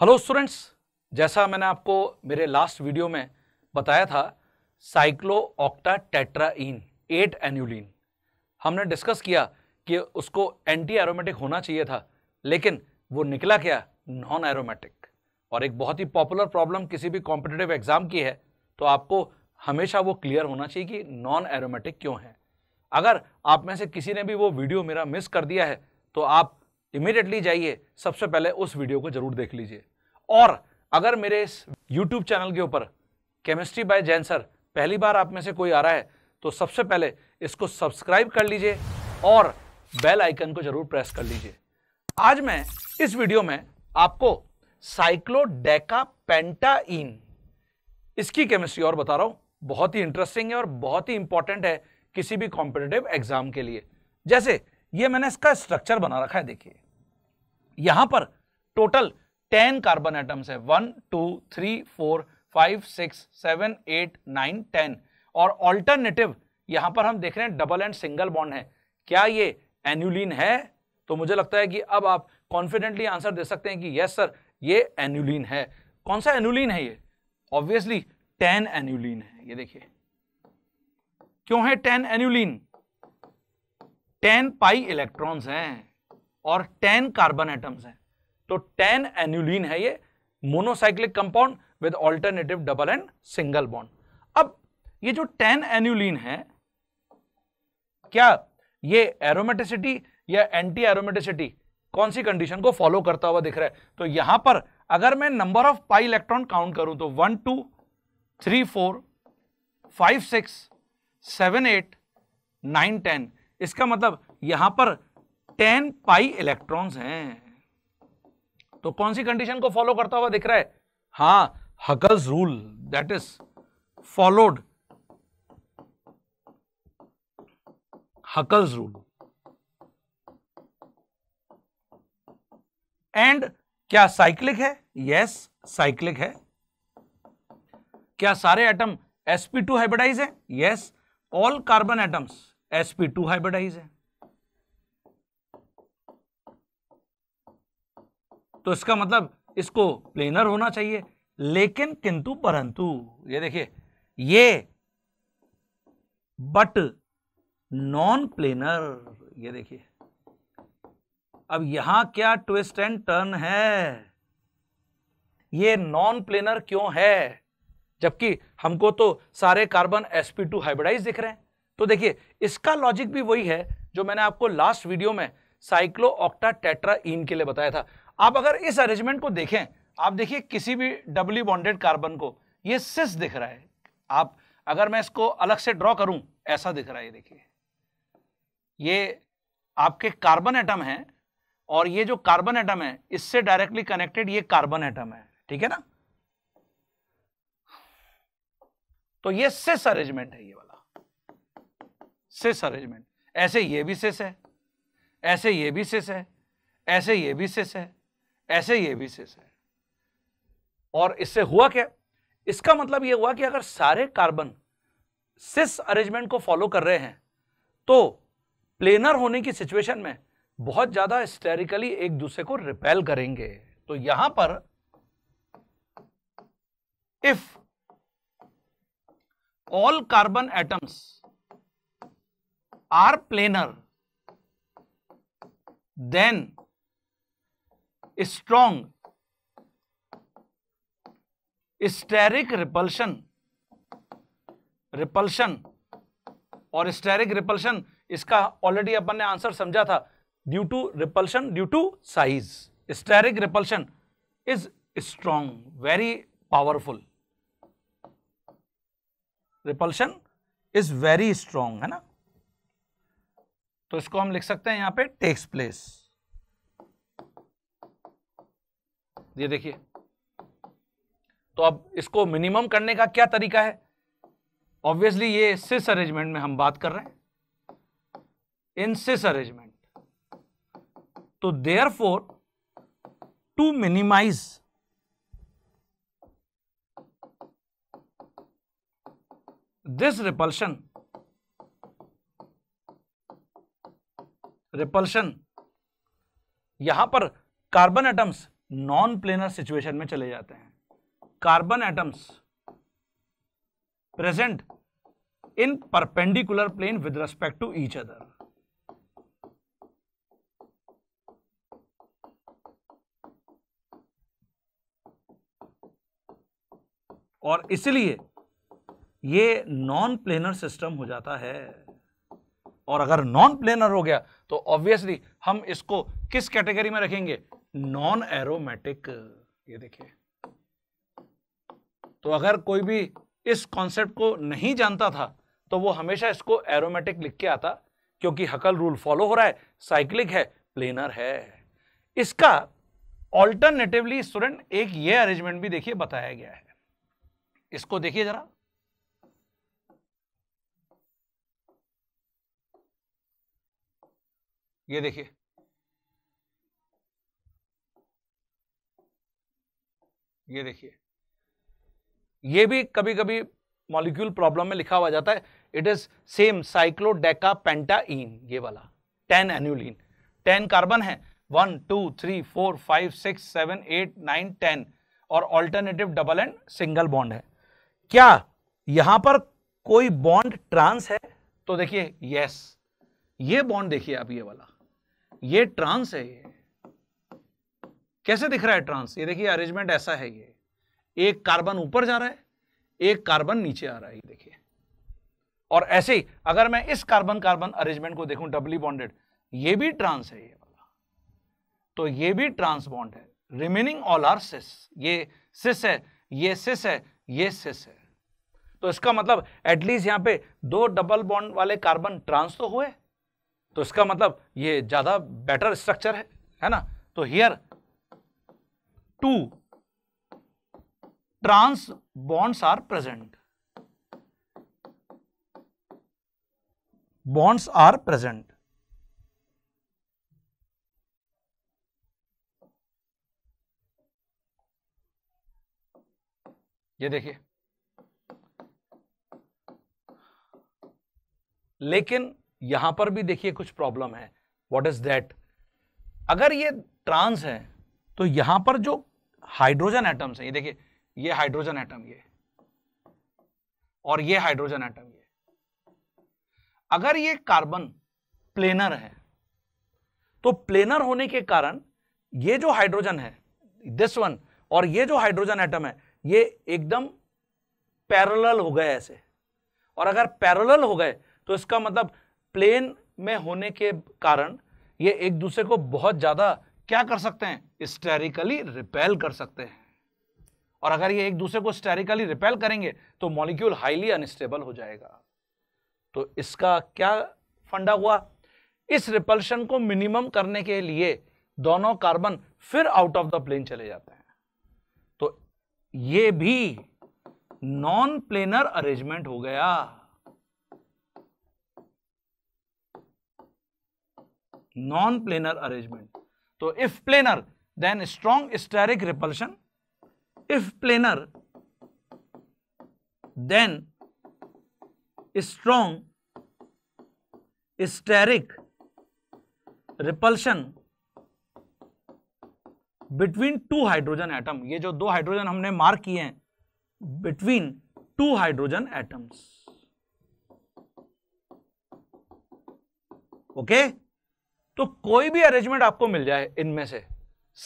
Hello students जैसा मैंने आपको मेरे लास्ट वीडियो में बताया था cyclooctatetraene eight annulene हमने डिस्कस किया कि उसको एंटी एरोमेटिक होना चाहिए था लेकिन वो निकला क्या नॉन एरोमेटिक और एक बहुत ही पॉपुलर प्रॉब्लम किसी भी कॉम्पिटेटिव एग्जाम की है तो आपको हमेशा वो क्लियर होना चाहिए कि नॉन एरोमेटिक क्यों है अगर आप में से किसी ने भी वो वीडियो मेरा मिस कर दिया है तो आप इमीडिएटली जाइए सबसे पहले उस वीडियो को जरूर देख लीजिए और अगर मेरे इस यूट्यूब चैनल के ऊपर केमिस्ट्री बाय जैन सर पहली बार आप में से कोई आ रहा है तो सबसे पहले इसको सब्सक्राइब कर लीजिए और बेल आइकन को जरूर प्रेस कर लीजिए आज मैं इस वीडियो में आपको साइक्लोडेका पेंटाइन इसकी केमिस्ट्री और बता रहा हूं बहुत ही इंटरेस्टिंग है और बहुत ही इंपॉर्टेंट है किसी भी कॉम्पिटेटिव एग्जाम के लिए जैसे ये मैंने इसका स्ट्रक्चर बना रखा है देखिए यहां पर टोटल टेन कार्बन एटम्स है one two three four five six seven eight nine ten और ऑल्टरनेटिव यहां पर हम देख रहे हैं डबल एंड सिंगल बॉन्ड है क्या ये एन्यूलिन है तो मुझे लगता है कि अब आप कॉन्फिडेंटली आंसर दे सकते हैं कि यस सर ये एन्यूलिन है कौन सा एन्यूलिन है ये ऑब्वियसली टेन एन्यूलिन है ये देखिए क्यों है ten annulene ten pi electrons हैं और टेन कार्बन एटम्स हैं तो टेन एन्यूलिन है ये monocyclic compound with alternative double and single bond अब ये जो टेन एन्यूलिन है क्या ये एरोमेटिसिटी या एंटी एरोमेटिसिटी कौन सी कंडीशन को फॉलो करता हुआ दिख रहा है तो यहां पर अगर मैं number of pi electron count करूं तो one two three four five six seven eight nine ten इसका मतलब यहां पर टेन पाई इलेक्ट्रॉन्स हैं तो कौन सी कंडीशन को फॉलो करता हुआ दिख रहा है हा Huckel's rule that is followed Huckel's rule and क्या साइक्लिक है यस साइक्लिक है क्या सारे एटम sp2 हाइब्रिडाइज है yes all carbon atoms sp2 hybridise है तो इसका मतलब इसको प्लेनर होना चाहिए लेकिन किंतु परंतु ये देखिए ये बट नॉन प्लेनर ये देखिए अब यहां क्या ट्विस्ट एंड टर्न है ये नॉन प्लेनर क्यों है जबकि हमको तो सारे कार्बन sp2 हाइब्रिडाइज दिख रहे हैं तो देखिए इसका लॉजिक भी वही है जो मैंने आपको लास्ट वीडियो में साइक्लो ऑक्टा टेट्रा इन के लिए बताया था आप अगर इस अरेंजमेंट को देखें आप देखिए किसी भी डबली बॉन्डेड कार्बन को ये सिस दिख रहा है आप अगर मैं इसको अलग से ड्रॉ करूं ऐसा दिख रहा है देखिए ये आपके कार्बन एटम है और ये जो कार्बन एटम है इससे डायरेक्टली कनेक्टेड ये कार्बन एटम है ठीक है ना तो ये सिस अरेंजमेंट है ये वाला सिस अरेंजमेंट ऐसे ये भी सिस है ऐसे ये भी सिस है ऐसे ये भी सिस है ऐसे ये भी शेष है और इससे हुआ क्या इसका मतलब यह हुआ कि अगर सारे कार्बन सिस अरेंजमेंट को फॉलो कर रहे हैं तो प्लेनर होने की सिचुएशन में बहुत ज्यादा स्टेरिकली एक दूसरे को रिपेल करेंगे तो यहां पर if all carbon atoms are planar then strong steric repulsion repulsion और स्टेरिक रिपल्शन इसका ऑलरेडी अपन ने आंसर समझा था due to repulsion due to size steric repulsion is strong very powerful repulsion is very strong है ना तो इसको हम लिख सकते हैं यहां पे टेक्स प्लेस ये देखिए तो अब इसको मिनिमम करने का क्या तरीका है ऑब्वियसली ये सिस अरेंजमेंट में हम बात कर रहे हैं इन सिस अरेंजमेंट तो therefore to minimise this repulsion repulsion यहां पर carbon atoms non planar situation में चले जाते हैं carbon atoms present in perpendicular plane with respect to each other और इसलिए ये नॉन प्लेनर सिस्टम हो जाता है और अगर नॉन प्लेनर हो गया तो ऑब्वियसली हम इसको किस कैटेगरी में रखेंगे नॉन एरोमेटिक ये देखिए तो अगर कोई भी इस कॉन्सेप्ट को नहीं जानता था तो वो हमेशा इसको एरोमेटिक लिख के आता क्योंकि हकल रूल फॉलो हो रहा है साइक्लिक है प्लेनर है इसका ऑल्टरनेटिवली स्टूडेंट एक ये अरेंजमेंट भी देखिए बताया गया है इसको देखिए जरा ये देखिए ये देखिए ये भी कभी कभी मॉलिक्यूल प्रॉब्लम में लिखा हुआ जाता है it is same cyclodecapentaene ये वाला टेन एन्यूलिन टेन कार्बन है one two three four five six seven eight nine ten और alternative double and single bond है क्या यहां पर कोई बॉन्ड ट्रांस है तो देखिए यस ये बॉन्ड देखिए आप ये वाला ये ट्रांस है ये कैसे दिख रहा है ट्रांस ये देखिए अरेंजमेंट ऐसा है ये एक कार्बन ऊपर जा रहा है एक कार्बन नीचे आ रहा है ये देखिए और ऐसे ही अगर मैं इस कार्बन कार्बन अरेंजमेंट को देखूं डबली बॉन्डेड ये भी ट्रांस है ये वाला तो ये भी ट्रांस बॉन्ड है रिमेनिंग ऑल आर सिस ये सिस है ये सिस है ये सिस है तो इसका मतलब एटलीस्ट यहां पे दो डबल बॉन्ड वाले कार्बन ट्रांस तो हुए तो इसका मतलब ये ज्यादा बेटर स्ट्रक्चर है है ना तो here two trans bonds are present bonds are present ये देखिए लेकिन यहां पर भी देखिए कुछ प्रॉब्लम है व्हाट इज दैट अगर ये ट्रांस है तो यहां पर जो हाइड्रोजन एटम्स हैं ये देखिए ये हाइड्रोजन एटम ये और ये हाइड्रोजन एटम ये अगर ये कार्बन प्लेनर है तो प्लेनर होने के कारण ये जो हाइड्रोजन है दिस वन और ये जो हाइड्रोजन एटम है ये एकदम पैरेलल हो गए ऐसे और अगर पैरेलल हो गए तो इसका मतलब प्लेन में होने के कारण ये एक दूसरे को बहुत ज़्यादा क्या कर सकते हैं स्टेरिकली रिपेल कर सकते हैं और अगर ये एक दूसरे को स्टेरिकली रिपेल करेंगे तो मॉलिक्यूल हाईली अनस्टेबल हो जाएगा तो इसका क्या फंडा हुआ इस रिपल्शन को मिनिमम करने के लिए दोनों कार्बन फिर आउट ऑफ द प्लेन चले जाते हैं तो ये भी नॉन प्लेनर अरेंजमेंट हो गया नॉन प्लेनर अरेंजमेंट तो if planar then strong steric repulsion if planar then strong steric repulsion between two hydrogen atom ये जो दो हाइड्रोजन हमने मार्क किए हैं between two hydrogen atoms okay okay? तो कोई भी अरेंजमेंट आपको मिल जाए इनमें से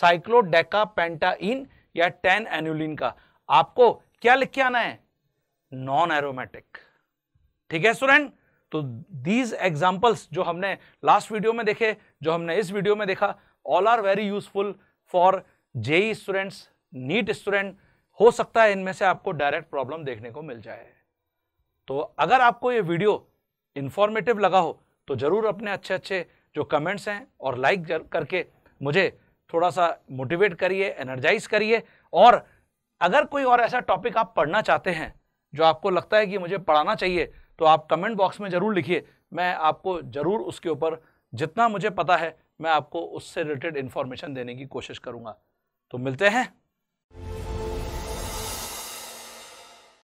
साइक्लोडेका पेंटाइन या टेन एन्यूलिन का आपको क्या लिख के आना है नॉन एरोमेटिक ठीक है स्टूडेंट तो दीज एग्जाम्पल्स जो हमने लास्ट वीडियो में देखे जो हमने इस वीडियो में देखा all are very useful for JEE students NEET student हो सकता है इनमें से आपको डायरेक्ट प्रॉब्लम देखने को मिल जाए तो अगर आपको ये वीडियो इंफॉर्मेटिव लगा हो तो ज़रूर अपने अच्छे अच्छे जो कमेंट्स हैं और लाइक करके मुझे थोड़ा सा मोटिवेट करिए एनर्जाइज करिए और अगर कोई और ऐसा टॉपिक आप पढ़ना चाहते हैं जो आपको लगता है कि मुझे पढ़ाना चाहिए तो आप कमेंट बॉक्स में ज़रूर लिखिए मैं आपको ज़रूर उसके ऊपर जितना मुझे पता है मैं आपको उससे रिलेटेड इन्फॉर्मेशन देने की कोशिश करूँगा तो मिलते हैं